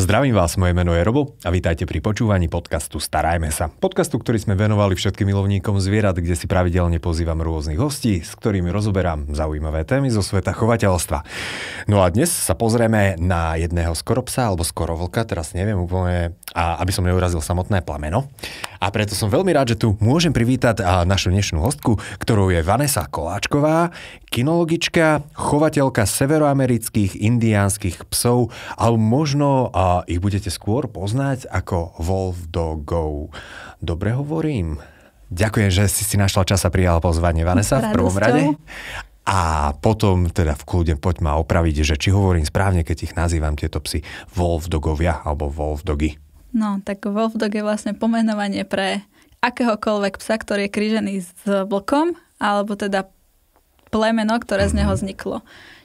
Zdravím vás, moje meno je Robo a vítajte pri počúvaní podcastu Starajme sa. Podcastu, ktorý sme venovali všetkým milovníkom zvierat, kde si pravidelne pozývam rôznych hostí, s ktorými rozoberám zaujímavé témy zo sveta chovateľstva. No a dnes sa pozrieme na jedného skoro psa, alebo skoro vlka, teraz neviem úplne, a aby som neurazil samotné plameno. A preto som veľmi rád, že tu môžem privítať našu dnešnú hostku, ktorou je Vanessa Koláčková, kinologička, chovateľka severoamerických indiánskych psov, alebo možno ich budete skôr poznať ako Wolf do Go. Dobre hovorím. Ďakujem, že si si našla čas a prijala pozvanie Vanessa v prvom rade. A potom teda v kľude poď ma opraviť, že či hovorím správne, keď ich nazývam tieto psy Dogovia alebo Dogy. No, tak Dog je vlastne pomenovanie pre akéhokoľvek psa, ktorý je krížený s vlkom, alebo teda plemeno, ktoré z neho mhm. vzniklo.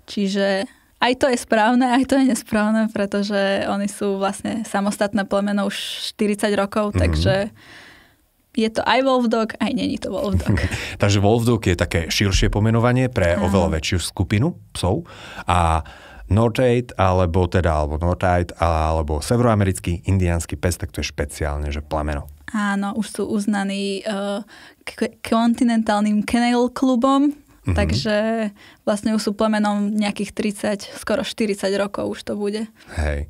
Čiže aj to je správne, aj to je nesprávne, pretože oni sú vlastne samostatné plemeno už 40 rokov, mm-hmm. takže je to aj Wolf Dog, aj není to Wolf Dog. takže Wolf Dog je také širšie pomenovanie pre Aha. oveľa väčšiu skupinu psov a Northgate, alebo teda, alebo Northgate, alebo severoamerický indiánsky pes, tak to je špeciálne, že plameno. Áno, už sú uznaní uh, k- kontinentálnym kennel klubom, Mm-hmm. Takže vlastne už sú plemenom nejakých 30, skoro 40 rokov už to bude. Hej.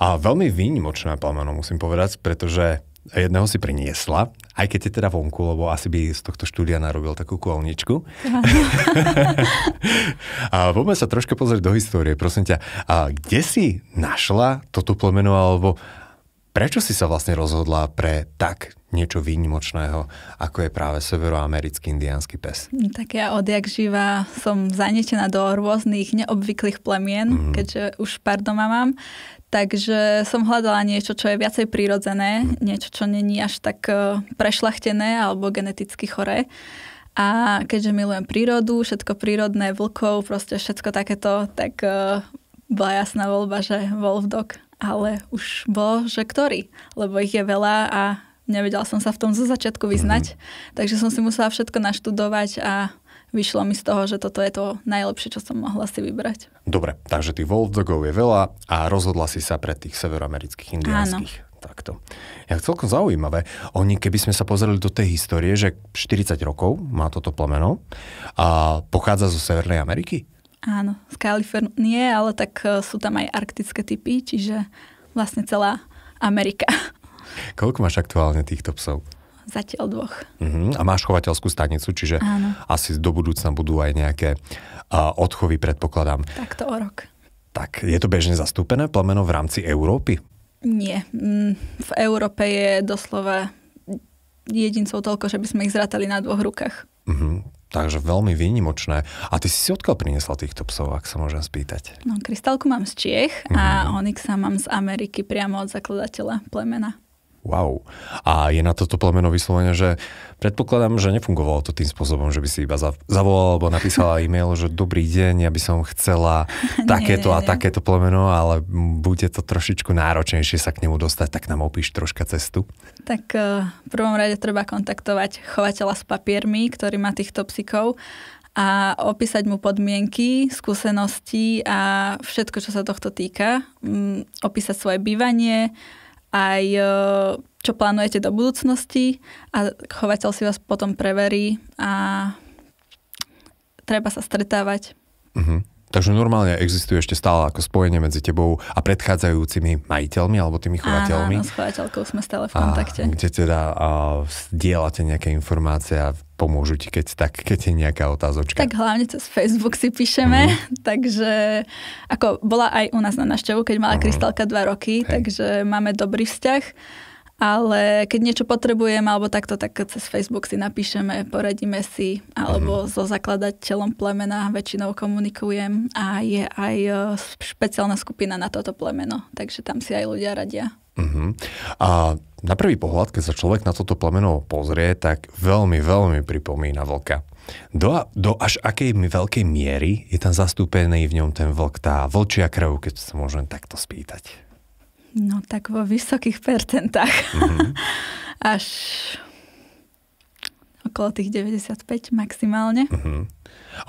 A veľmi výnimočné plemeno, musím povedať, pretože jedného si priniesla, aj keď je teda vonku, lebo asi by z tohto štúdia narobil takú kolničku. a poďme sa troška pozrieť do histórie, prosím ťa. A kde si našla toto plemeno, alebo Prečo si sa vlastne rozhodla pre tak niečo výnimočného, ako je práve severoamerický indiánsky pes? Hm, tak ja odjak živa som zanečená do rôznych neobvyklých plemien, mm-hmm. keďže už pár doma mám. Takže som hľadala niečo, čo je viacej prírodzené, mm. niečo, čo není až tak e, prešlachtené alebo geneticky choré. A keďže milujem prírodu, všetko prírodné, vlkov, proste všetko takéto, tak e, bola jasná voľba, že Wolf Dog ale už bol, že ktorý, lebo ich je veľa a nevedela som sa v tom zo začiatku vyznať, mm-hmm. takže som si musela všetko naštudovať a vyšlo mi z toho, že toto je to najlepšie, čo som mohla si vybrať. Dobre, takže tých Wolf Dogov je veľa a rozhodla si sa pre tých severoamerických indiánskych. Áno. Takto. Ja celkom zaujímavé. Oni, keby sme sa pozreli do tej histórie, že 40 rokov má toto plameno a pochádza zo Severnej Ameriky. Áno, z Kalifornie, ale tak e, sú tam aj arktické typy, čiže vlastne celá Amerika. Koľko máš aktuálne týchto psov? Zatiaľ dvoch. Uh-huh. A máš chovateľskú stanicu, čiže Áno. asi do budúcna budú aj nejaké uh, odchovy, predpokladám. Tak to o rok. Tak, je to bežne zastúpené plemeno v rámci Európy? Nie. V Európe je doslova jedincov toľko, že by sme ich zratali na dvoch rukách. Mm-hmm. Takže veľmi výnimočné. A ty si si odkiaľ priniesla týchto psov, ak sa môžem spýtať? No, krystalku mám z Čiech mm-hmm. a mhm. Onyxa mám z Ameriky priamo od zakladateľa plemena. Wow. A je na toto plemeno vyslovene, že predpokladám, že nefungovalo to tým spôsobom, že by si iba zavolala alebo napísala e-mail, že dobrý deň, ja by som chcela takéto a takéto plemeno, ale bude to trošičku náročnejšie sa k nemu dostať, tak nám opíš troška cestu. Tak eh, v prvom rade treba kontaktovať chovateľa s papiermi, ktorý má týchto psíkov a opísať mu podmienky, skúsenosti a všetko, čo sa tohto týka. Mm, opísať svoje bývanie, aj e, čo plánujete do budúcnosti a chovateľ si vás potom preverí a treba sa stretávať. Uh-huh. Takže normálne existuje ešte stále ako spojenie medzi tebou a predchádzajúcimi majiteľmi alebo tými chovateľmi. Áno, áno s chovateľkou sme stále v kontakte. A, kde teda a, dielate nejaké informácie a pomôžu ti, keď, tak, keď je nejaká otázočka. Tak hlavne cez Facebook si píšeme, mm takže ako bola aj u nás na návštevu, keď mala mm Krystalka dva roky, Hej. takže máme dobrý vzťah, ale keď niečo potrebujem alebo takto, tak cez Facebook si napíšeme, poradíme si, alebo mm so zakladateľom plemena väčšinou komunikujem a je aj e, špeciálna skupina na toto plemeno, takže tam si aj ľudia radia. Mm-hmm. A na prvý pohľad, keď sa človek na toto plemeno pozrie, tak veľmi, veľmi pripomína vlka. Do, do až akej veľkej miery je tam zastúpený v ňom ten vlk, tá vlčia krv, keď sa môžem takto spýtať? No tak vo vysokých percentách. Mm-hmm. Až okolo tých 95 maximálne. Mm-hmm.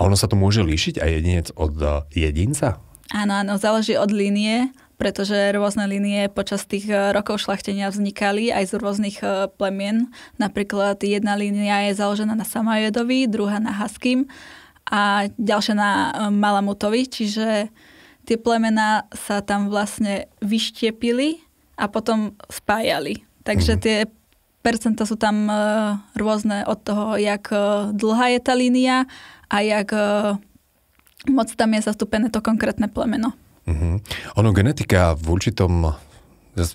A ono sa to môže líšiť aj jedinec od eh, jedinca? Áno, áno, záleží od línie pretože rôzne línie počas tých eh, rokov šlachtenia vznikali aj z rôznych eh, plemien. Napríklad jedna línia je založená na Samajedovi, druhá na Haskim a ďalšia na eh, Malamutovi, čiže tie plemená sa tam vlastne vyštiepili a potom spájali. Takže mhm. tie percenta sú tam rôzne od toho, jak dlhá je tá línia a jak moc tam je zastúpené to konkrétne plemeno. Mm-hmm. Ono genetika v určitom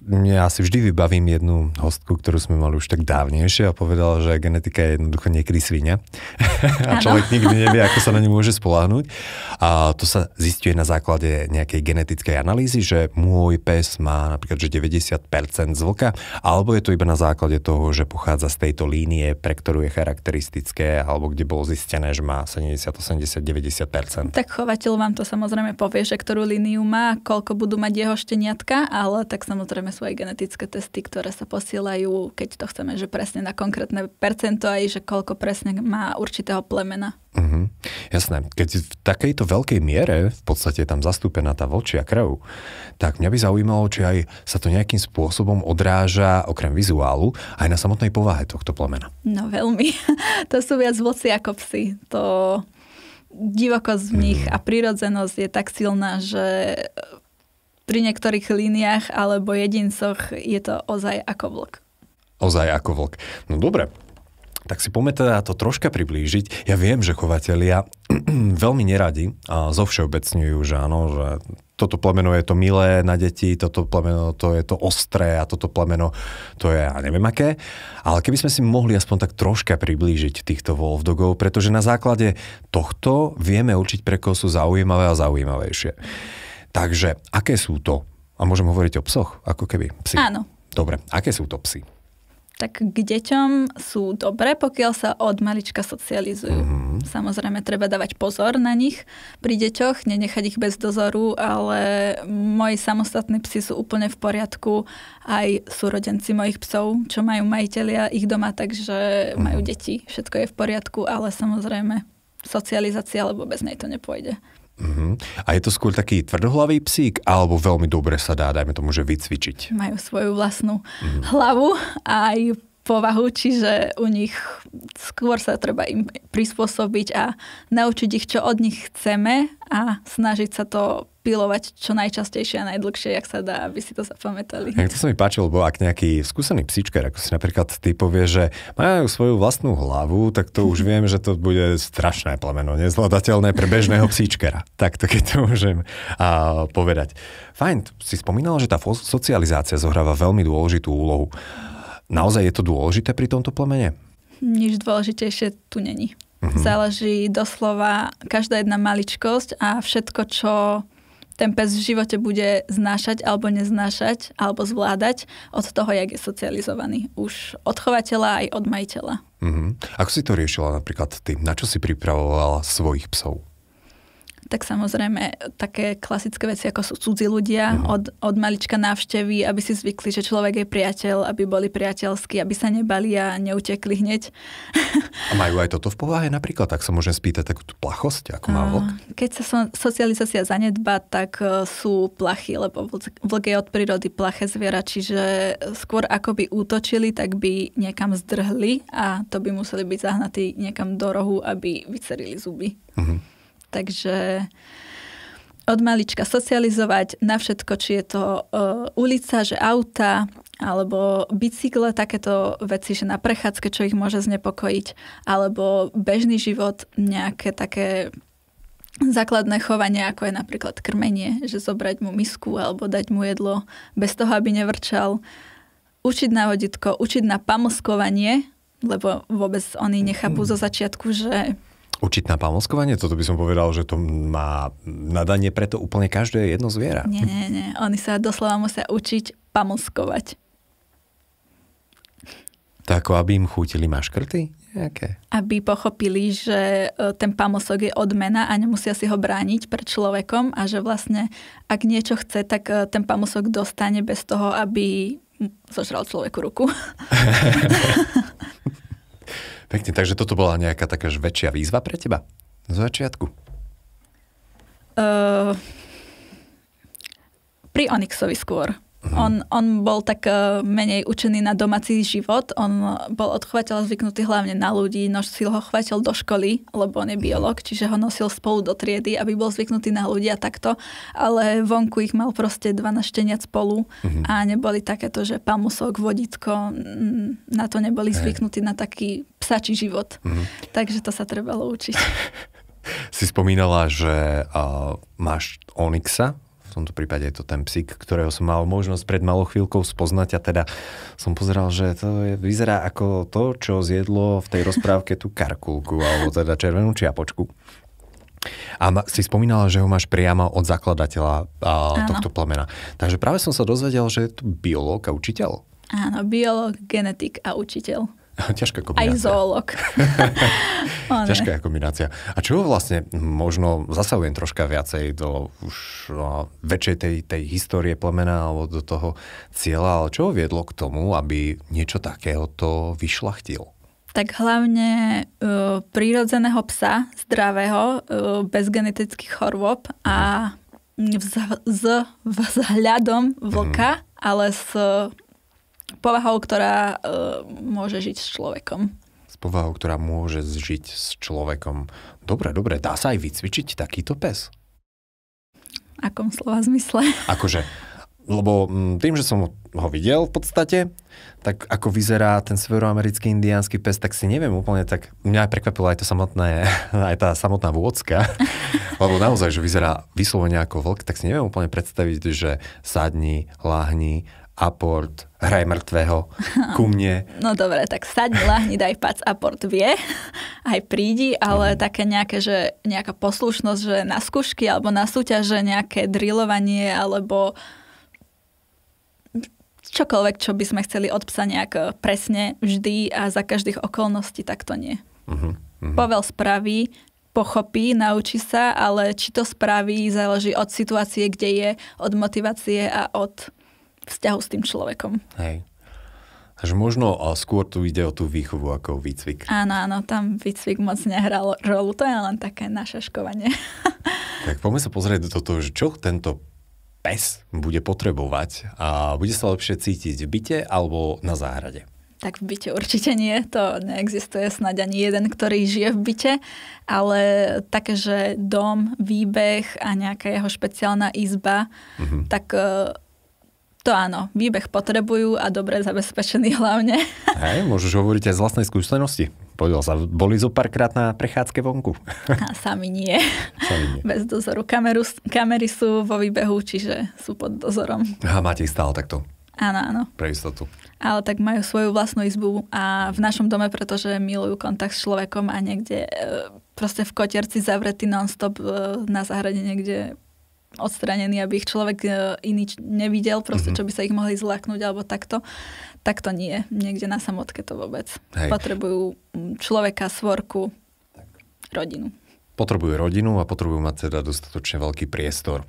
mne asi vždy vybavím jednu hostku, ktorú sme mali už tak dávnejšie a povedala, že genetika je jednoducho niekedy svinia. a človek nikdy nevie, ako sa na ňu môže spolahnuť. A to sa zistuje na základe nejakej genetickej analýzy, že môj pes má napríklad že 90% zvlka, alebo je to iba na základe toho, že pochádza z tejto línie, pre ktorú je charakteristické, alebo kde bolo zistené, že má 70, 80, 90%. Tak chovateľ vám to samozrejme povie, že ktorú líniu má, koľko budú mať jeho šteniatka, ale tak samozrejme samozrejme sú aj genetické testy, ktoré sa posielajú, keď to chceme, že presne na konkrétne percento aj, že koľko presne má určitého plemena. Mm-hmm. Jasné, keď v takejto veľkej miere v podstate je tam zastúpená tá vočia krv, tak mňa by zaujímalo, či aj sa to nejakým spôsobom odráža okrem vizuálu aj na samotnej povahe tohto plemena. No veľmi. to sú viac voci ako psi. To divokosť v nich mhm. a prírodzenosť je tak silná, že pri niektorých líniách alebo jedincoch je to ozaj ako vlk. Ozaj ako vlk. No dobre, tak si poďme teda to troška priblížiť. Ja viem, že chovatelia veľmi neradi a všeobecňujú, že áno, že toto plemeno je to milé na deti, toto plemeno to je to ostré a toto plemeno to je ja neviem aké. Ale keby sme si mohli aspoň tak troška priblížiť týchto wolfdogov, pretože na základe tohto vieme určiť pre sú zaujímavé a zaujímavejšie. Takže aké sú to? A môžem hovoriť o psoch, ako keby. Psi. Áno. Dobre, aké sú to psy? tak k deťom sú dobré, pokiaľ sa od malička socializujú. Mm-hmm. Samozrejme, treba dávať pozor na nich pri deťoch, nenechať ich bez dozoru, ale moji samostatní psi sú úplne v poriadku. Aj súrodenci mojich psov, čo majú majiteľia ich doma, takže mm-hmm. majú mhm. deti, všetko je v poriadku, ale samozrejme socializácia, alebo bez nej to nepôjde. Uh-huh. A je to skôr taký tvrdohlavý psík, alebo veľmi dobre sa dá, dajme tomu, že vycvičiť? Majú svoju vlastnú uh-huh. hlavu a aj povahu, čiže u nich skôr sa treba im prispôsobiť a naučiť ich, čo od nich chceme a snažiť sa to pilovať čo najčastejšie a najdlhšie, jak sa dá, aby si to zapamätali. Ja, to sa mi páčilo, lebo ak nejaký skúsený psíčkar, ako si napríklad ty povie, že majú svoju vlastnú hlavu, tak to už viem, že to bude strašné plemeno, nezvládateľné pre bežného psíčkara. tak to keď to môžem a, povedať. Fajn, si spomínal, že tá socializácia zohráva veľmi dôležitú úlohu. Naozaj je to dôležité pri tomto plemene? Nič dôležitejšie tu není. Mm-hmm. Záleží doslova každá jedna maličkosť a všetko, čo ten pes v živote bude znášať alebo neznášať alebo zvládať od toho, jak je socializovaný. Už od chovateľa aj od majiteľa. Uh-huh. Ako si to riešila napríklad ty? Na čo si pripravovala svojich psov? tak samozrejme také klasické veci ako sú cudzí ľudia, uh-huh. od, od malička návštevy, aby si zvykli, že človek je priateľ, aby boli priateľskí, aby sa nebali a neutekli hneď. A majú aj toto v povahe napríklad, tak sa môžem spýtať takú tú plachosť, ako má vlk? Keď sa socializácia zanedba, tak e, sú plachy, lebo vlk je od prírody plaché zviera, čiže skôr ako by útočili, tak by niekam zdrhli a to by museli byť zahnatí niekam do rohu, aby vycerili zuby. Uh-huh. Takže od malička socializovať na všetko, či je to e, ulica, že auta, alebo bicykle, takéto veci, že na prechádzke, čo ich môže znepokojiť, alebo bežný život, nejaké také základné chovanie, ako je napríklad krmenie, že zobrať mu misku alebo dať mu jedlo bez toho, aby nevrčal, učiť na voditko, učiť na pamoskovanie, lebo vôbec oni nechápu zo začiatku, že učiť na pamoskovanie? Toto by som povedal, že to má nadanie preto úplne každé jedno zviera. Nie, nie, nie. Oni sa doslova musia učiť pamoskovať. Tak aby im chutili maškrty? Nejaké. Aby pochopili, že e, ten pamosok je odmena a nemusia si ho brániť pred človekom a že vlastne ak niečo chce, tak e, ten pamosok dostane bez toho, aby zožral človeku ruku. Pekne, takže toto bola nejaká taká väčšia výzva pre teba? Z začiatku. Uh, pri Onyxovi skôr. Mhm. On, on bol tak uh, menej učený na domací život. On bol od chovateľa zvyknutý hlavne na ľudí. Nosil ho chovateľ do školy, lebo on je mhm. biolog, čiže ho nosil spolu do triedy, aby bol zvyknutý na ľudia takto. Ale vonku ich mal proste dva šteniat spolu uh-huh. a neboli takéto, že pamusok, vodítko, na to neboli zvyknutí na taký psačí život. Uh-huh. Takže to sa trebalo učiť. si spomínala, že uh, máš Onyxa v tomto prípade je to ten psík, ktorého som mal možnosť pred malou chvíľkou spoznať a teda som pozeral, že to je, vyzerá ako to, čo zjedlo v tej rozprávke tú karkulku alebo teda červenú čiapočku. A ma, si spomínala, že ho máš priamo od zakladateľa a, tohto plemena. Takže práve som sa dozvedel, že je tu biológ a učiteľ. Áno, biológ, genetik a učiteľ. Ťažká kombinácia. Aj zoolog. Ťažká kombinácia. A čo vlastne možno zasahujem troška viacej do už no, väčšej tej, tej histórie plemena alebo do toho cieľa, ale čo viedlo k tomu, aby niečo takéhoto vyšlachtil? Tak hlavne uh, prírodzeného psa, zdravého, uh, bez genetických chorôb a mhm. vz, z vzhľadom vlka, mm. ale s povahou, ktorá uh, môže žiť s človekom. S povahou, ktorá môže žiť s človekom. Dobre, dobre, dá sa aj vycvičiť takýto pes? Akom slova zmysle? Akože, lebo mm, tým, že som ho videl v podstate, tak ako vyzerá ten severoamerický indiánsky pes, tak si neviem úplne tak, mňa aj prekvapilo aj, to samotné, aj tá samotná vôcka, lebo naozaj, že vyzerá vyslovene ako vlk, tak si neviem úplne predstaviť, že sadni, láhni aport, hraj mŕtvého, ku mne. No dobre, tak saď, lahni, daj pac, aport vie, aj prídi, ale mm. také nejaké, že nejaká poslušnosť, že na skúšky alebo na súťaže nejaké drillovanie alebo čokoľvek, čo by sme chceli od psa nejak eh, presne, vždy a za každých okolností, tak to nie. Mm-hmm. Povel spraví, pochopí, naučí sa, ale či to spraví, záleží od situácie, kde je, od motivácie a od vzťahu s tým človekom. Hej. Až možno a skôr tu ide o tú výchovu ako výcvik. Áno, áno, tam výcvik moc nehral rolu, to je len také našaškovanie. tak poďme sa pozrieť do toho, že čo tento pes bude potrebovať a bude sa lepšie cítiť v byte alebo na záhrade. Tak v byte určite nie, to neexistuje snáď ani jeden, ktorý žije v byte, ale také, že dom, výbeh a nejaká jeho špeciálna izba, mm-hmm. tak to áno, výbeh potrebujú a dobre zabezpečený hlavne. Hej, môžeš hovoriť aj z vlastnej skúsenosti. Povedal sa, boli zo párkrát na prechádzke vonku. A sami nie. Sami nie. Bez dozoru. Kameru, kamery sú vo výbehu, čiže sú pod dozorom. A máte ich stále takto? Áno, áno. Pre istotu. Ale tak majú svoju vlastnú izbu a v našom dome, pretože milujú kontakt s človekom a niekde e, proste v kotierci zavretý non-stop e, na záhrade niekde odstranení, aby ich človek e, iný nevidel, proste mhm. čo by sa ich mohli zlaknúť alebo takto. Tak to nie. Niekde na samotke to vôbec. Hej. Potrebujú človeka, svorku, tak. rodinu. Potrebujú rodinu a potrebujú mať teda dostatočne veľký priestor.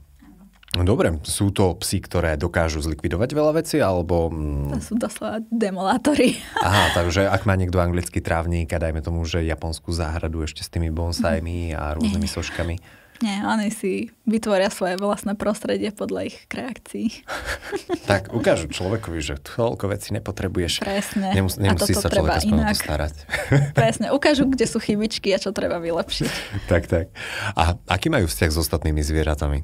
Dobre, sú to psy, ktoré dokážu zlikvidovať veľa veci, alebo... Mm, to sú doslova demolátory. Aha, takže ak má niekto anglický trávnik a dajme tomu, že japonskú záhradu ešte s tými bonsajmi a rôznymi soškami. Presne, vlastne oni si vytvoria svoje vlastné prostredie podľa ich reakcií. tak ukážu človekovi, že toľko vecí nepotrebuješ. Presne. Nemus- nemusí sa človek aspoň starať. Presne, ukážu, kde sú chybičky a čo treba vylepšiť. tak, tak. A aký majú vzťah s ostatnými zvieratami?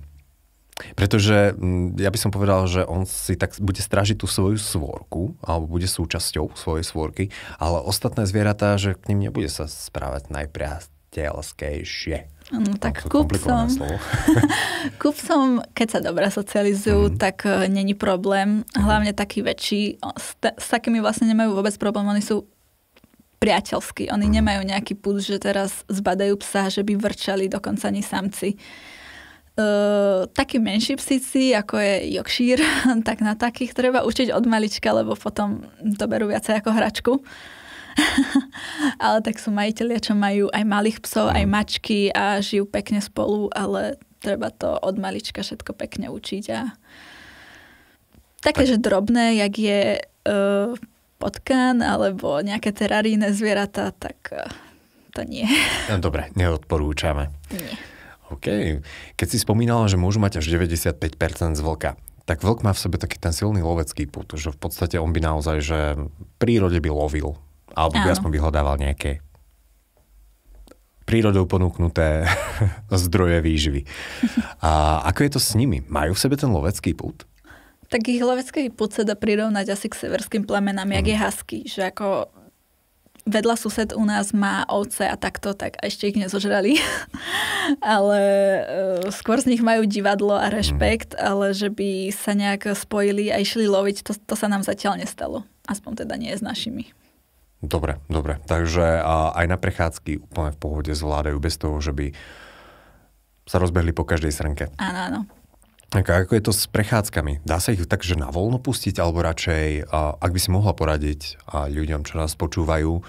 Pretože ja by som povedal, že on si tak bude strážiť tú svoju svorku, alebo bude súčasťou svojej svorky, ale ostatné zvieratá, že k ním nebude sa správať najpriateľskejšie. No tak som, kupcom, som, keď sa dobre socializujú, mm tak uh, není problém. Mhm. Hlavne mm takí väčší, s, t- s takými vlastne nemajú vôbec problém, oni sú priateľskí, oni mm nemajú nejaký púd, že teraz zbadajú psa, že by vrčali, dokonca ani samci. Uh, takí menší psíci, ako je Yorkshire, tak na takých treba učiť od malička, lebo potom to berú viacej ako hračku. Uh, ale tak sú majiteľia, čo majú aj malých psov, aj mačky a žijú pekne spolu, ale treba to od malička všetko pekne učiť a Takéže tak. drobné, jak je uh, potkan alebo nejaké teraríne zvieratá, tak uh, to nie. No, dobre, neodporúčame. Nie. OK. Keď si spomínala, že môžu mať až 95% z vlka, tak vlk má v sebe taký ten silný lovecký put, že v podstate on by naozaj, že v prírode by lovil alebo by aspoň vyhľadával nejaké prírodou ponúknuté zdroje výživy. A ako je to s nimi? Majú v sebe ten lovecký pút? Tak ich lovecký pút sa dá prirovnať asi k severským plemenám, mm. jak mhm. je husky, že ako vedľa sused u nás má ovce a takto, tak a ešte ich nezožrali. ale e, skôr z nich majú divadlo a mhm. rešpekt, mm. ale že by sa nejak spojili a išli loviť, to, to sa nám zatiaľ nestalo. Aspoň teda nie s našimi. Dobre, dobre. Takže aj na prechádzky úplne v pohode zvládajú bez toho, že by sa rozbehli po každej srnke. Áno, áno. Tak ako je to s prechádzkami? Dá sa ich že na voľno pustiť, alebo radšej, ak by si mohla poradiť a ľuďom, čo nás počúvajú,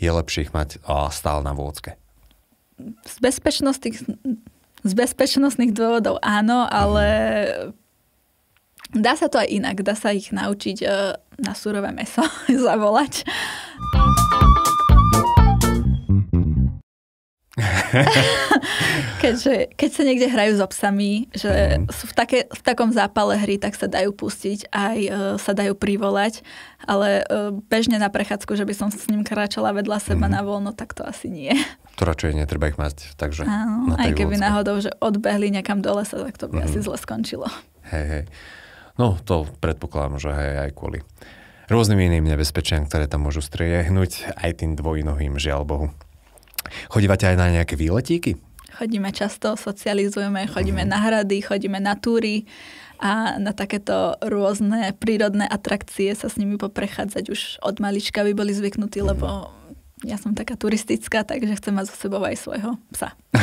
je lepšie ich mať stále na vôdzke? Z bezpečnostných, z bezpečnostných dôvodov áno, ale mm Dá sa to aj inak, dá sa ich naučiť e, na surové meso zavolať. Keďže, keď sa niekde hrajú s so psami, že mm. sú v, take, v takom zápale hry, tak sa dajú pustiť, aj e, sa dajú privolať, ale e, bežne na prechádzku, že by som s ním kráčala vedľa seba mm. na voľno, tak to asi nie. To radšej netreba ich mať, takže... Áno, aj keby vôcku. náhodou, že odbehli nekam do lesa, tak to by mm. asi mhm. zle skončilo. Hej, hej. No to predpokladám, že aj, aj kvôli rôznym iným nebezpečiam, ktoré tam môžu striehnúť, aj tým dvojnohým, žiaľ Bohu. Chodívate aj na nejaké výletíky? Chodíme často, socializujeme, mhm. chodíme mm. na hrady, chodíme na túry a na takéto rôzne prírodné atrakcie sa s nimi poprechádzať už od malička by boli zvyknutí, mm. lebo ja som taká turistická, takže chcem mať so sebou aj svojho psa.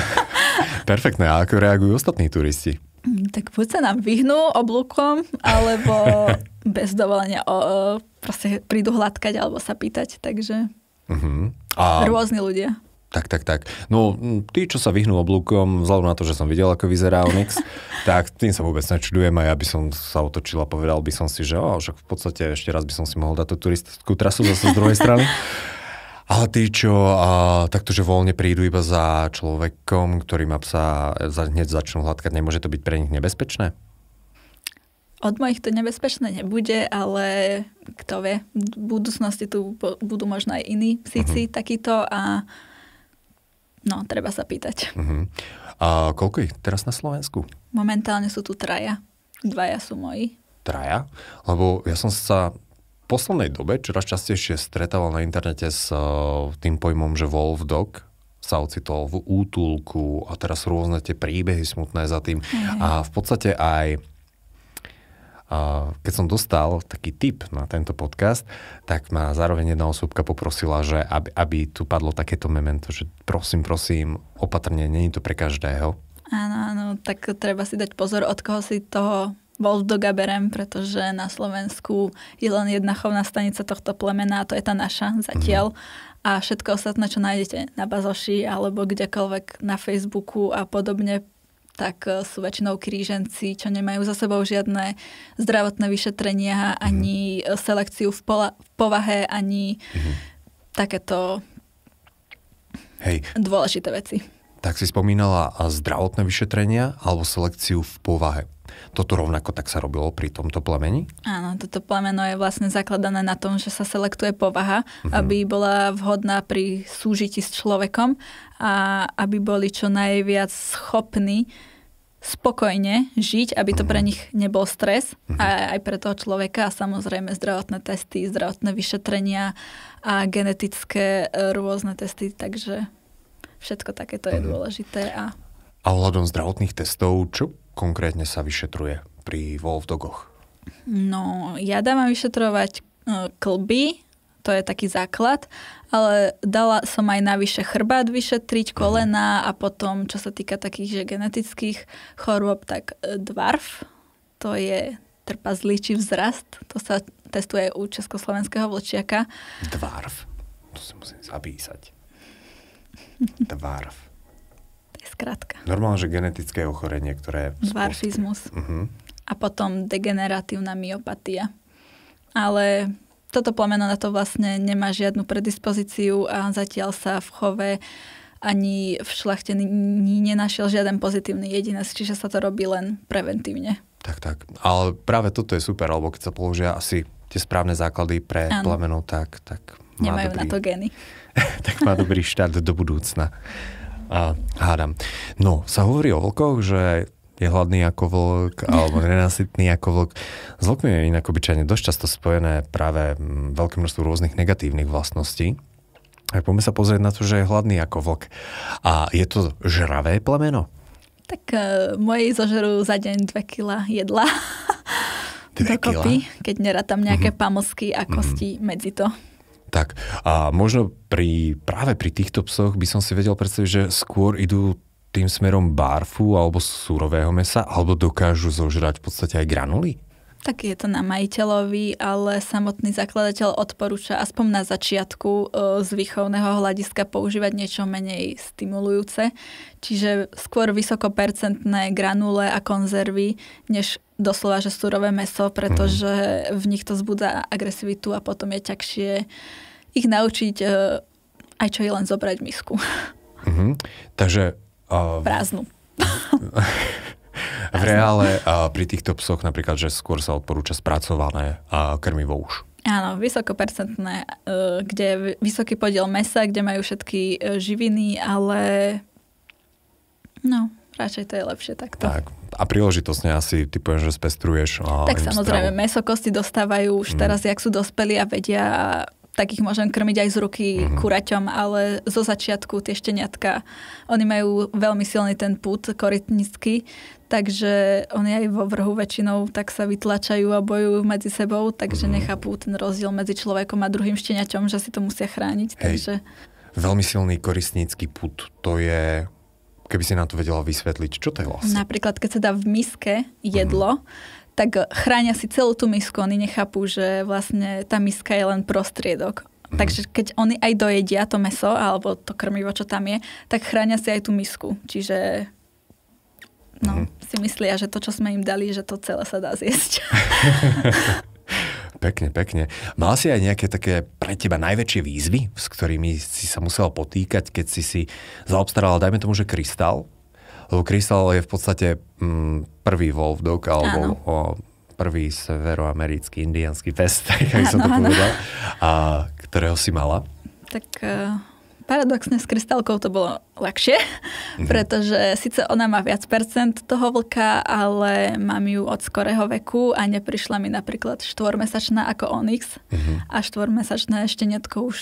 Perfektné. A ako reagujú ostatní turisti? Hm, tak buď sa nám vyhnú oblúkom, alebo bez dovolenia o, proste prídu hladkať alebo sa pýtať, takže uh-huh. A... rôzni ľudia. Tak, tak, tak. No, tí, čo sa vyhnú oblúkom, vzhľadom na to, že som videl, ako vyzerá Onyx, tak tým sa vôbec nečudujem a ja by som sa otočil a povedal by som si, že o, však v podstate ešte raz by som si mohol dať tú turistickú trasu zase z druhej strany. ale tí, čo, a takto, že voľne prídu iba za človekom, ktorý má psa, za, hneď začnú hladkať, nemôže to byť pre nich nebezpečné? Od mojich to nebezpečné nebude, ale kto vie, v budúcnosti tu budú možno aj iní psíci uh-huh. Mhm. takýto a no, treba sa pýtať. Uh-huh. A koľko ich teraz na Slovensku? Momentálne sú tu traja. Dvaja sú moji. Traja? Lebo ja som sa poslednej dobe čoraz častejšie stretával na internete s eh, tým pojmom, že wolf dog, sa ocitol v útulku a teraz rôzne tie príbehy smutné za tým. Mm. A v podstate aj a eh, keď som dostal taký tip na tento podcast, tak ma zároveň jedna osobka poprosila, že aby, aby tu padlo takéto memento, že prosím, prosím, opatrne, není to pre každého. Áno, áno, tak treba si dať pozor, od koho si toho Wolfdoga berem, pretože na Slovensku je len jedna chovná stanica tohto plemena a to je tá naša zatiaľ. Mm-hmm. A všetko ostatné, čo nájdete na Bazoši alebo kdekoľvek na Facebooku a podobne, tak e, sú väčšinou kríženci, čo nemajú za sebou žiadne zdravotné vyšetrenia, mhm. ani mm-hmm. selekciu v, pola- v povahe, ani mm-hmm. takéto Hej. dôležité veci. Tak si spomínala zdravotné vyšetrenia alebo selekciu v povahe. Toto rovnako tak sa robilo pri tomto plemeni? Áno, toto plemeno je vlastne zakladané na tom, že sa selektuje povaha, mm-hmm. aby bola vhodná pri súžití s človekom a aby boli čo najviac schopní spokojne žiť, aby to pre mhm. nich nebol stres mm-hmm. a aj pre toho človeka a samozrejme zdravotné testy, zdravotné vyšetrenia a genetické e, rôzne testy, takže všetko takéto je mhm. dôležité. A... a ohľadom zdravotných testov, čo konkrétne sa vyšetruje pri wolfdogoch? No, ja dávam vyšetrovať e, klby, to je taký základ, ale dala som aj navyše chrbát vyšetriť, mhm. kolena a potom, čo sa týka takých že genetických chorôb, tak e, dvarf, to je trpazlíči vzrast, to sa testuje u československého vlčiaka. Dvarf, to si musím zapísať. Dvarf skratka. Normálne, že genetické ochorenie, ktoré... Je Uh-huh. A potom degeneratívna myopatia. Ale toto plameno na to vlastne nemá žiadnu predispozíciu a zatiaľ sa v chove ani v šlachte nenašiel žiaden pozitívny jedinec, čiže sa to robí len preventívne. Tak, tak. Ale práve toto je super, lebo keď sa položia asi tie správne základy pre ano. tak, tak má Nemajú dobrý... na to gény. tak má dobrý štát do budúcna a hádam. No, sa hovorí o vlkoch, že je hladný ako vlk, alebo nenasytný ako vlk. S vlkmi je inak obyčajne dosť často spojené práve mm, veľké množstvo rôznych negatívnych vlastností. A poďme sa pozrieť na to, že je hladný ako vlk. A je to žravé plemeno? Tak uh, moji zožerú za deň 2 kg jedla. Dve dokopy, kila? keď nerátam nejaké mm-hmm. pamosky a mhm. kosti mm-hmm. medzi to. Tak a možno pri, práve pri týchto psoch by som si vedel predstaviť, že skôr idú tým smerom barfu alebo surového mesa, alebo dokážu zožrať v podstate aj granuly? Tak je to na majiteľovi, ale samotný zakladateľ odporúča aspoň na začiatku e, z výchovného hľadiska používať niečo menej stimulujúce, čiže skôr vysokopercentné granule a konzervy, než doslova, že surové meso, pretože mm. v nich to zbudza agresivitu a potom je ťažšie ich naučiť e, aj čo je len zobrať misku. Mm-hmm. Takže... Uh, Prázdnu. v reále uh, pri týchto psoch napríklad, že skôr sa odporúča spracované uh, krmivo už. Áno, vysokopercentné, uh, kde je vysoký podiel mesa, kde majú všetky uh, živiny, ale no, Radšej to je lepšie takto. Tak. A príležitosne asi ty poviem, že spestruješ. A tak samozrejme, stravu. meso kosti dostávajú už mm. teraz, jak sú dospelí a vedia, tak ich môžem krmiť aj z ruky mm. kuraťom, ale zo začiatku tie šteniatka, oni majú veľmi silný ten put korytnícky, takže oni aj vo vrhu väčšinou tak sa vytlačajú a bojujú medzi sebou, takže mm. nechápú ten rozdiel medzi človekom a druhým šteniaťom, že si to musia chrániť. Hej. Takže... Veľmi silný korisnícky put, to je Keby si nám to vedela vysvetliť, čo to je vlastne? Napríklad, keď sa dá v miske jedlo, mm tak chránia si celú tú misku. Oni nechápu, že vlastne tá miska je len prostriedok. Mm. Takže keď oni aj dojedia to meso alebo to krmivo, čo tam je, tak chránia si aj tú misku. Čiže no, mm. si myslia, že to, čo sme im dali, že to celé sa dá zjesť. Pekne, pekne. Mal si aj nejaké také pre teba najväčšie výzvy, s ktorými si sa musel potýkať, keď si si zaobstaral, dajme tomu, že krystal? Lebo krystal je v podstate mm, prvý Dog, alebo o, prvý severoamerický indianský pes, tak som to povedal, a ktorého si mala. Tak... Uh paradoxne s krystalkou to bolo ľahšie, mhm. pretože síce ona má viac percent toho vlka, ale mám ju od skorého veku a neprišla mi napríklad štvormesačná ako Onyx mhm. a štvormesačné štenetko už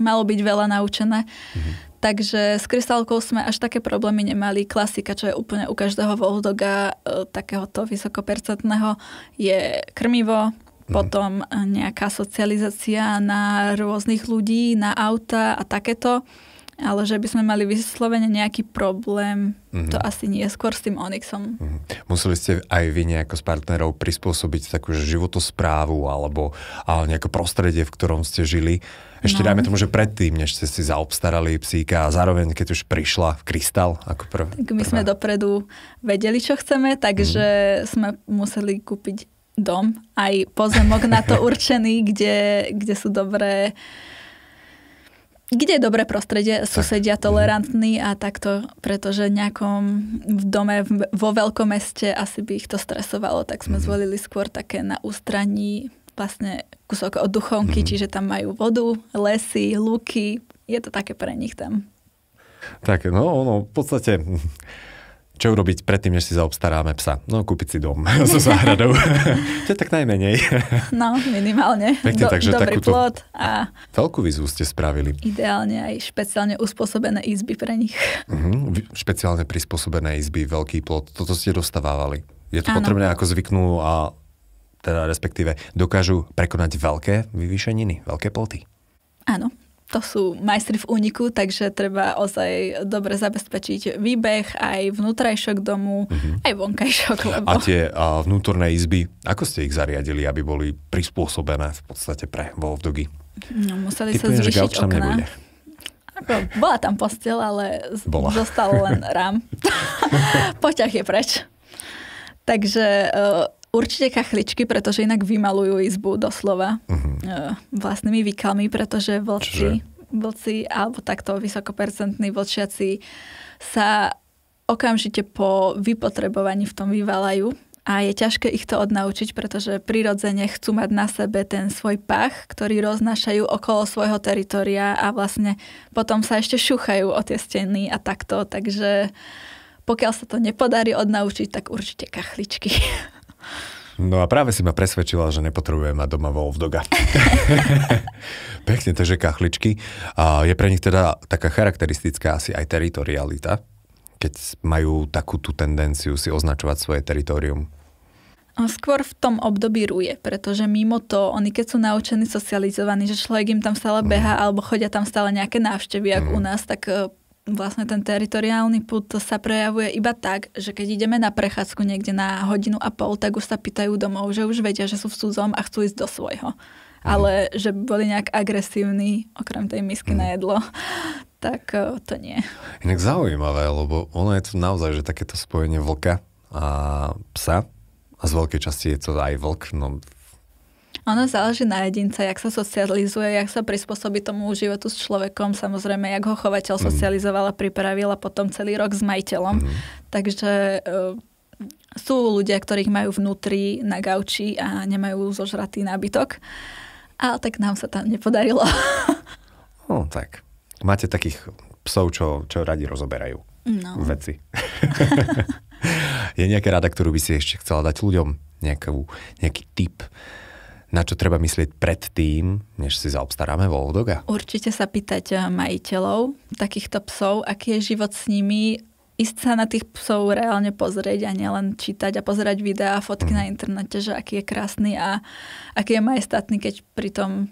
malo byť veľa naučené. Mhm. Takže s krystalkou sme až také problémy nemali. Klasika, čo je úplne u každého Voldoga e, takéhoto vysokopercentného, je krmivo, Mhm. potom eh, nejaká socializácia na rôznych ľudí, na auta a takéto. Ale že by sme mali vyslovene nejaký problém, mm-hmm. to mhm. asi nie, skôr s tým Onyxom. Mm-hmm. Museli ste aj vy nejako s partnerov prispôsobiť takú životosprávu alebo ale nejaké prostredie, v ktorom ste žili. Ešte no. dajme tomu, že predtým, než ste si zaobstarali psíka a zároveň, keď už prišla v krystal ako prv, Tak my prvá. sme dopredu vedeli, čo chceme, takže mm. sme museli kúpiť dom, aj pozemok na to určený, kde, kde sú dobré kde je dobré prostredie, susedia mhm. tolerantní a takto, pretože nejakom v dome vo veľkom meste asi by ich to stresovalo, tak sme mhm. zvolili skôr také na ústraní vlastne kusok od duchonky, mhm. čiže tam majú vodu, lesy, luky, je to také pre nich tam. Tak, no ono v podstate čo urobiť predtým, než si zaobstaráme psa? No, kúpiť si dom so záhradou. to je tak najmenej. no, minimálne. Pekne, Do, takže dobrý takúto... plot. A... Veľkú výzvu ste spravili. Ideálne aj špeciálne uspôsobené izby pre nich. Uh-huh. Špeciálne prispôsobené izby, veľký plot. Toto ste dostávali. Je to ano. potrebné, ako zvyknú a teda respektíve dokážu prekonať veľké vyvýšeniny, veľké ploty. Áno to sú majstri v úniku, takže treba ozaj dobre zabezpečiť výbeh, aj vnútrajšok domu, mm-hmm. aj vonkajšok. Lebo... A tie a vnútorné izby, ako ste ich zariadili, aby boli prispôsobené v podstate pre volovdogy? No, museli Ty sa zvýšiť okná. Nebude. Ako, bola tam postel, ale bola. zostal len rám. Poťah je preč. Takže e, Určite kachličky, pretože inak vymalujú izbu doslova uh-huh. vlastnými výkalmi, pretože vlci, Čiže? vlci alebo takto vysokopercentní vlčiaci sa okamžite po vypotrebovaní v tom vyvalajú a je ťažké ich to odnaučiť, pretože prirodzene chcú mať na sebe ten svoj pach, ktorý roznášajú okolo svojho teritoria a vlastne potom sa ešte šúchajú o tie steny a takto, takže pokiaľ sa to nepodarí odnaučiť, tak určite kachličky. No a práve si ma presvedčila, že nepotrebujem mať doma Wolfdoga. Pekne takže kachličky. A je pre nich teda taká charakteristická asi aj teritorialita, keď majú takú tú tendenciu si označovať svoje teritorium. Skôr v tom období ruje, pretože mimo to, oni keď sú naučení socializovaní, že človek im tam stále mhm. beha mm. alebo chodia tam stále nejaké návštevy, ako mm. u nás, tak e, vlastne ten teritoriálny put sa prejavuje iba tak, že keď ideme na prechádzku niekde na hodinu a pol, tak už sa pýtajú domov, že už vedia, že sú v cudzom a chcú ísť do svojho. Mm. Ale že boli nejak agresívni, okrem tej misky mm. na mhm. jedlo, tak eh, to nie. Inak zaujímavé, lebo ono je to naozaj, že takéto spojenie vlka a psa, a z veľkej časti je to aj vlk, no ono záleží na jedinca, jak sa socializuje, jak sa prispôsobí tomu životu s človekom, samozrejme, jak ho chovateľ mm. socializoval a pripravil a potom celý rok s majiteľom. Mm. Takže e, sú ľudia, ktorých majú vnútri na gauči a nemajú zožratý nábytok. Ale tak nám sa tam nepodarilo. No tak. Máte takých psov, čo, čo radi rozoberajú no. veci. Je nejaká rada, ktorú by si ešte chcela dať ľuďom? Nejakú, nejaký tip? na čo treba myslieť predtým, než si zaobstaráme Voldoga? Určite sa pýtať eh, majiteľov takýchto psov, aký je život s nimi, ísť sa na tých psov reálne pozrieť a nielen čítať a pozerať videá a fotky mm. na internete, že aký je krásny a aký je majestátny, keď pritom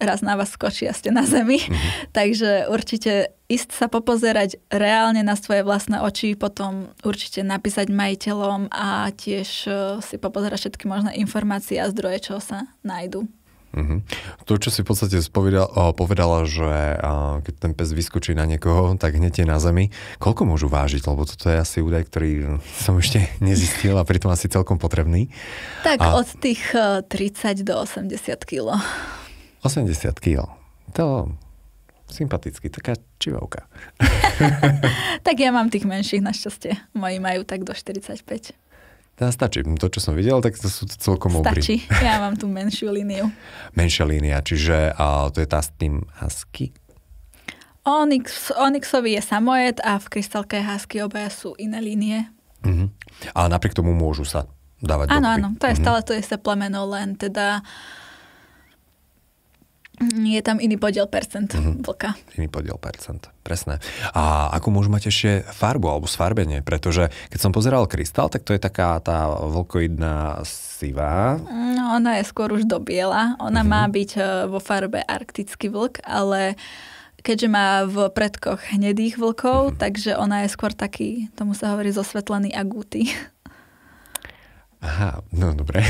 raz na vás skočí a ste na zemi. Mm-hmm. Takže určite ísť sa popozerať reálne na svoje vlastné oči, potom určite napísať majiteľom a tiež e, si popozerať všetky možné informácie a zdroje, čo sa nájdu. Mm-hmm. To, čo si v podstate spovedal, povedala, že keď ten pes vyskočí na niekoho, tak hneď je na zemi. Koľko môžu vážiť? Lebo toto je asi údaj, ktorý som ešte nezistil a pritom asi celkom potrebný. Tak a... od tých 30 e, do 80 kg. 80 kg. To sympaticky, taká čivovka. tak ja mám tých menších našťastie. Moji majú tak do 45. Tá stačí. To, čo som videl, tak to sú celkom obry. Stačí. Ja mám tú menšiu líniu. Menšia línia, čiže a, to je tá s tým husky? Onyx, Onyxový je samoed a v krystalke husky obaja sú iné línie. Uh-huh. Mhm. Ale napriek tomu môžu sa dávať Áno, áno. To je uh-huh. stále to je plemeno, len teda uh, je tam iný podiel percent mm-hmm. vlka. Iný podiel percent, presné. A akú môžu mať ešte farbu alebo sfarbenie? Pretože keď som pozeral krystal, tak to je taká tá vlkoidná sivá. No ona je skôr už do biela. Ona mm-hmm. má mhm. byť e, vo farbe arktický vlk, ale keďže má v predkoch hnedých vlkov, mm-hmm. takže ona je skôr taký, tomu sa hovorí zosvetlený agúty. Aha, no dobre.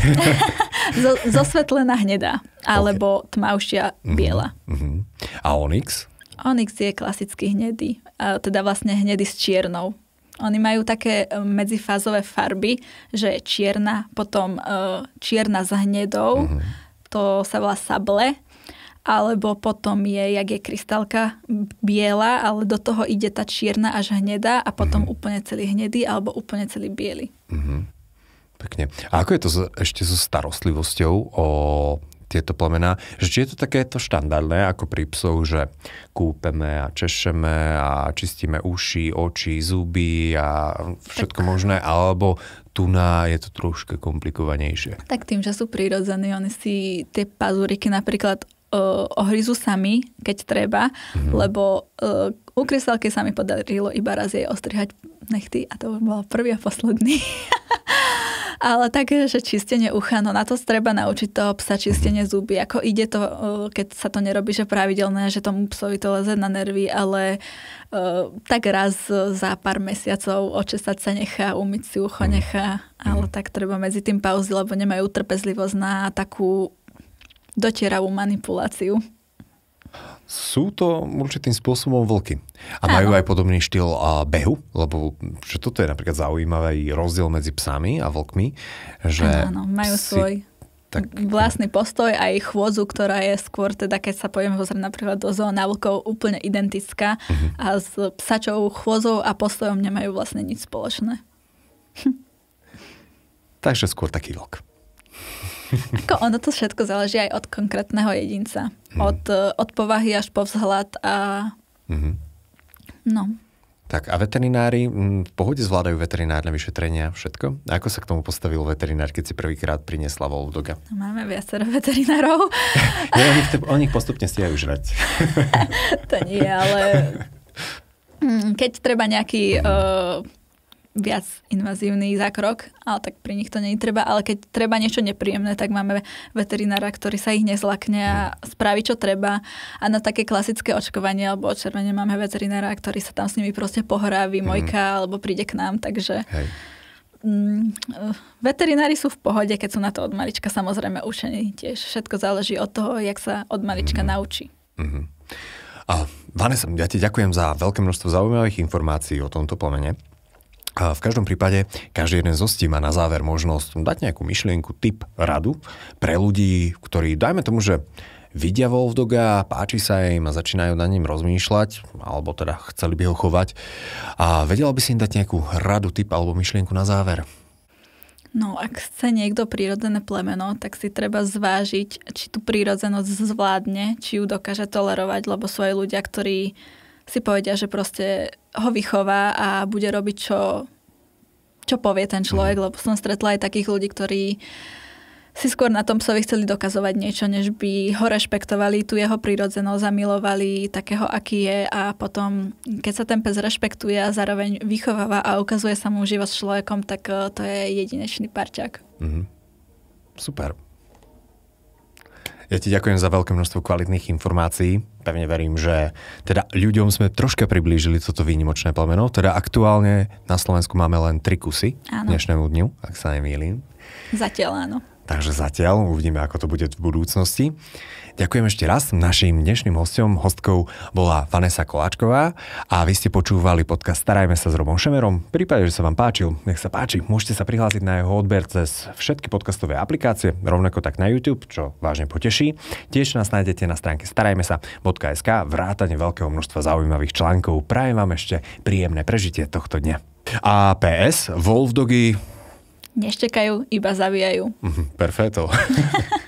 Zosvetlená hnedá, alebo okay. tmavšia mhm, biela. Uh-huh. A Onyx? Onyx je klasicky hnedý, teda vlastne hnedý s čiernou. Oni majú také e, medzifázové farby, že je čierna, potom e, čierna s hnedou, uh-huh. to sa volá sable, alebo potom je, jak je krystalka biela, ale do toho ide tá čierna až hnedá a potom uh-huh. úplne celý hnedý alebo úplne celý biely. Uh-huh. Pekne. A ako je to ešte so starostlivosťou o tieto plemená, že či je to takéto štandardné ako pri psov, že kúpeme a češeme a čistíme uši, oči, zuby a všetko tak. možné, alebo tu na je to trošku komplikovanejšie. Tak tým, že sú prírodzené, oni si tie pazuriky napríklad uh, ohryzu sami, keď treba, mm-hmm. lebo uh, u sa mi podarilo iba raz jej ostrihať nechty a to bol prvý a posledný. Ale tak, že čistenie ucha, no na to treba naučiť toho psa čistenie mhm. zuby. Ako ide to, e, keď sa to nerobí, že pravidelné, že tomu psovi to leze na nervy, ale tak raz za pár mesiacov očesať sa nechá, umyť si ucho mhm. nechá, ale mhm. tak treba medzi tým pauzy, lebo nemajú trpezlivosť na takú dotieravú manipuláciu. Sú to určitým spôsobom vlky. A majú aj podobný štýl behu, lebo že toto je napríklad zaujímavý rozdiel medzi psami a vlkmi. Že Áno, majú psi... svoj tak... vlastný postoj a ich chôdzu, ktorá je skôr teda, keď sa povieme pozrieť napríklad do zóna vlkov, úplne identická uh-huh. a s psačou chôdzou a postojom nemajú vlastne nič spoločné. Takže skôr taký vlk. Ako ono to všetko záleží aj od konkrétneho jedinca. Mm. Od, e, od povahy až po vzhľad a... Mm-hmm. No. Tak a veterinári, v pohode zvládajú veterinárne vyšetrenia, všetko? A ako sa k tomu postavil veterinár, keď si prvýkrát priniesla Voldoga? No, máme viacero veterinárov. ja, oni, oni postupne stiajú žrať. to nie, ale mm, keď treba nejaký mm viac invazívny zákrok, ale tak pri nich to nie treba, ale keď treba niečo nepríjemné, tak máme veterinára, ktorý sa ich nezlakne a spraví, čo treba. A na také klasické očkovanie alebo očervenie máme veterinára, ktorý sa tam s nimi proste pohrá, vymojka mhm. mm. alebo príde k nám, takže... Hej. Mm, veterinári sú v pohode, keď sú na to od malička samozrejme učení tiež. Všetko záleží od toho, jak sa od malička mm. naučí. Mm-hmm. A Vanessa, ja ti ďakujem za veľké množstvo zaujímavých informácií o tomto plemene. A v každom prípade, každý jeden z hostí má na záver možnosť dať nejakú myšlienku, tip, radu pre ľudí, ktorí, dajme tomu, že vidia Wolfdoga, páči sa im a začínajú na ním rozmýšľať, alebo teda chceli by ho chovať. A vedela by si im dať nejakú radu, tip alebo myšlienku na záver? No, ak chce niekto prírodzené plemeno, tak si treba zvážiť, či tú prírodzenosť zvládne, či ju dokáže tolerovať, lebo sú aj ľudia, ktorí si povedia, že proste ho vychová a bude robiť, čo, čo povie ten človek, mhm. lebo som stretla aj takých ľudí, ktorí si skôr na tom psovi chceli dokazovať niečo, než by ho rešpektovali, tu jeho prírodzenosť, zamilovali takého, aký je a potom, keď sa ten pes rešpektuje a zároveň vychováva a ukazuje sa mu život s človekom, tak eh, to je jedinečný parťák. Mm-hmm. Super. Ja ti ďakujem za veľké množstvo kvalitných informácií. Pevne verím, že teda ľuďom sme troška priblížili toto výnimočné plemeno. Teda aktuálne na Slovensku máme len tri kusy áno. dnešnému dňu, ak sa nemýlim. Zatiaľ áno. Takže zatiaľ uvidíme, ako to bude v budúcnosti. Ďakujem ešte raz. Našim dnešným hostom, hostkou bola Vanessa Koláčková a vy ste počúvali podcast Starajme sa s Robom Šemerom. V prípade, že sa vám páčil, nech sa páči, môžete sa prihlásiť na jeho odber cez všetky podcastové aplikácie, rovnako tak na YouTube, čo vážne poteší. Tiež nás nájdete na stránke starajme sa.sk vrátane veľkého množstva zaujímavých článkov. Prajem vám ešte príjemné prežitie tohto dňa. A PS, Wolf neštekajú, iba zavíjajú. Mhm, Perfekto.